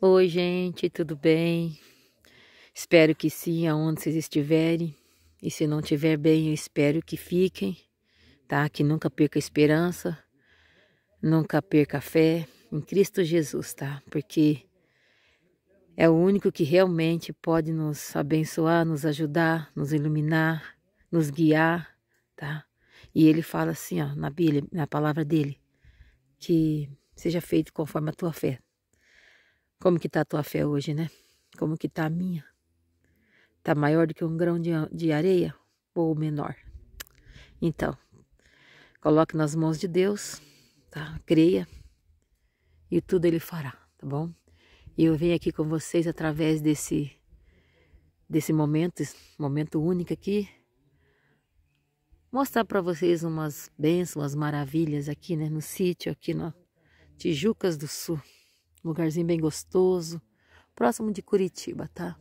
Oi, gente, tudo bem? Espero que sim, aonde vocês estiverem. E se não estiver bem, eu espero que fiquem, tá? Que nunca perca a esperança, nunca perca a fé em Cristo Jesus, tá? Porque é o único que realmente pode nos abençoar, nos ajudar, nos iluminar, nos guiar, tá? E ele fala assim, ó, na Bíblia, na palavra dele, que seja feito conforme a tua fé, como que tá a tua fé hoje, né? Como que tá a minha? Tá maior do que um grão de, de areia ou menor? Então, coloque nas mãos de Deus, tá? Creia e tudo ele fará, tá bom? E eu venho aqui com vocês através desse desse momento, momento único aqui, mostrar para vocês umas bênçãos, umas maravilhas aqui, né, no sítio aqui na Tijucas do Sul. Lugarzinho bem gostoso, próximo de Curitiba, tá?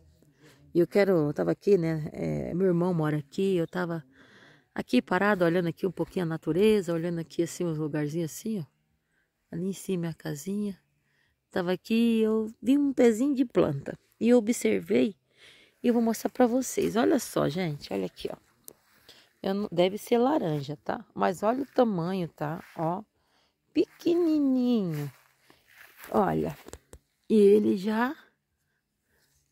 E eu quero, eu tava aqui, né? É, meu irmão mora aqui, eu tava aqui parado, olhando aqui um pouquinho a natureza, olhando aqui assim os lugarzinhos assim, ó. Ali em cima a casinha. Tava aqui, eu vi um pezinho de planta e eu observei e eu vou mostrar para vocês. Olha só, gente, olha aqui, ó. deve ser laranja, tá? Mas olha o tamanho, tá? Ó, pequenininho. Olha, ele já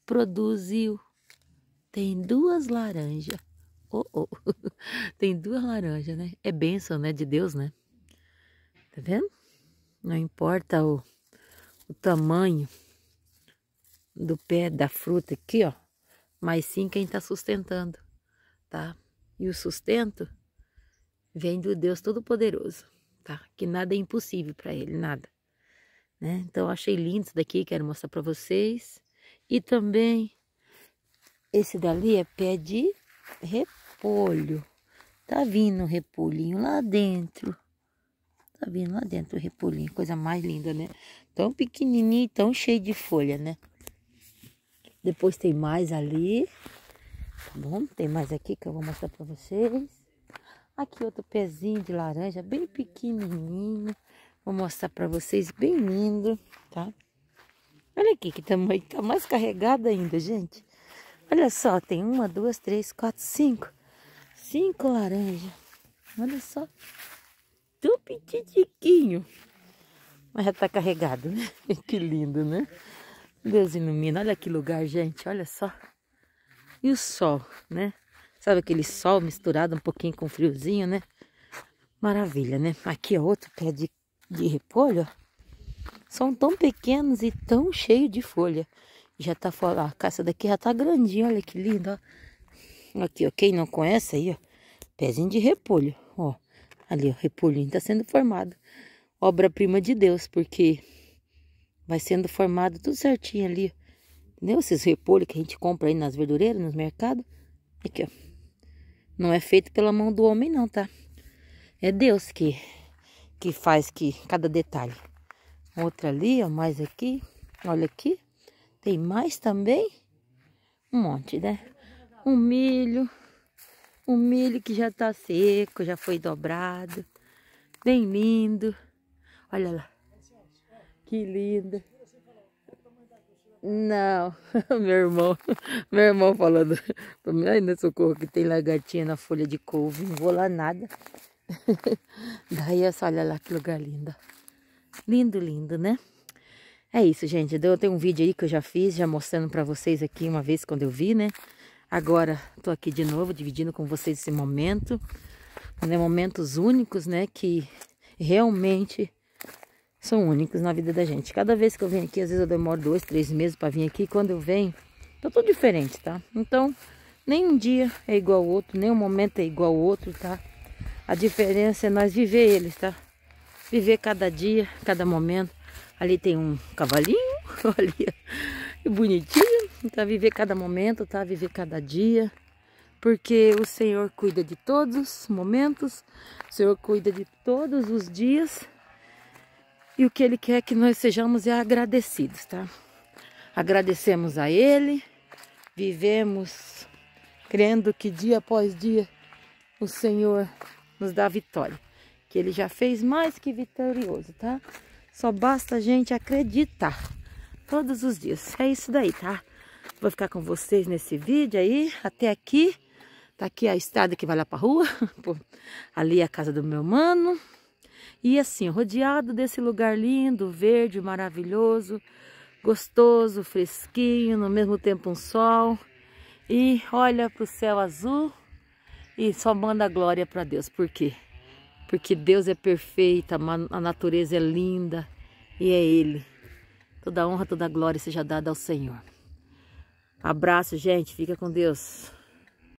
produziu. Tem duas laranjas. Oh, oh. Tem duas laranjas, né? É bênção, né? De Deus, né? Tá vendo? Não importa o, o tamanho do pé da fruta aqui, ó. Mas sim quem tá sustentando, tá? E o sustento vem do Deus Todo-Poderoso, tá? Que nada é impossível para ele, nada. Né? Então, achei lindo isso daqui, quero mostrar para vocês. E também, esse dali é pé de repolho. Tá vindo um repolhinho lá dentro. Tá vindo lá dentro o repolhinho, coisa mais linda, né? Tão pequenininho, tão cheio de folha, né? Depois tem mais ali, tá bom? Tem mais aqui que eu vou mostrar para vocês. Aqui outro pezinho de laranja, bem pequenininho. Vou mostrar para vocês bem lindo, tá? Olha aqui que tamanho, tá mais carregado ainda, gente. Olha só, tem uma, duas, três, quatro, cinco. Cinco laranja. Olha só. Tão petitiquinho. Mas já tá carregado, né? que lindo, né? Deus ilumina. Olha que lugar, gente. Olha só. E o sol, né? Sabe aquele sol misturado um pouquinho com friozinho, né? Maravilha, né? Aqui é outro pé de de repolho são tão pequenos e tão cheios de folha. Já tá fora, a caça daqui já tá grandinha, olha que linda, ó. Aqui, ó, quem não conhece aí, ó, pezinho de repolho, ó. Ali, ó, repolhinho tá sendo formado. Obra-prima de Deus, porque vai sendo formado tudo certinho ali, ó. Entendeu? Esses repolhos que a gente compra aí nas verdureiras, nos mercados. Aqui, ó. Não é feito pela mão do homem, não, tá? É Deus que que faz que cada detalhe. Outra ali, ó, mais aqui. Olha aqui. Tem mais também. Um monte, né? Um milho. Um milho que já tá seco, já foi dobrado. Bem lindo. Olha lá. Que lindo. Não, meu irmão, meu irmão falando também mim, é socorro que tem lagartinha na folha de couve, não vou lá nada. Daí essa, olha lá que lugar lindo. Lindo, lindo, né? É isso, gente. Eu tenho um vídeo aí que eu já fiz, já mostrando pra vocês aqui uma vez quando eu vi, né? Agora tô aqui de novo dividindo com vocês esse momento. Né? Momentos únicos, né? Que realmente são únicos na vida da gente. Cada vez que eu venho aqui, às vezes eu demoro dois, três meses para vir aqui. Quando eu venho, tá tudo diferente, tá? Então, nem um dia é igual ao outro, nem um momento é igual ao outro, tá? A diferença é nós viver eles, tá? Viver cada dia, cada momento. Ali tem um cavalinho, ali que é bonitinho. Então, viver cada momento, tá? Viver cada dia. Porque o Senhor cuida de todos os momentos, o Senhor cuida de todos os dias. E o que Ele quer que nós sejamos é agradecidos, tá? Agradecemos a Ele, vivemos crendo que dia após dia o Senhor nos dá vitória. Que ele já fez mais que vitorioso, tá? Só basta a gente acreditar todos os dias. É isso daí, tá? Vou ficar com vocês nesse vídeo aí, até aqui. Tá aqui a estrada que vai lá pra rua. Ali é a casa do meu mano. E assim, rodeado desse lugar lindo, verde, maravilhoso, gostoso, fresquinho, no mesmo tempo um sol. E olha pro céu azul e só manda glória para Deus. Por quê? Porque Deus é perfeita, a natureza é linda e é Ele. Toda honra, toda glória seja dada ao Senhor. Abraço, gente. Fica com Deus.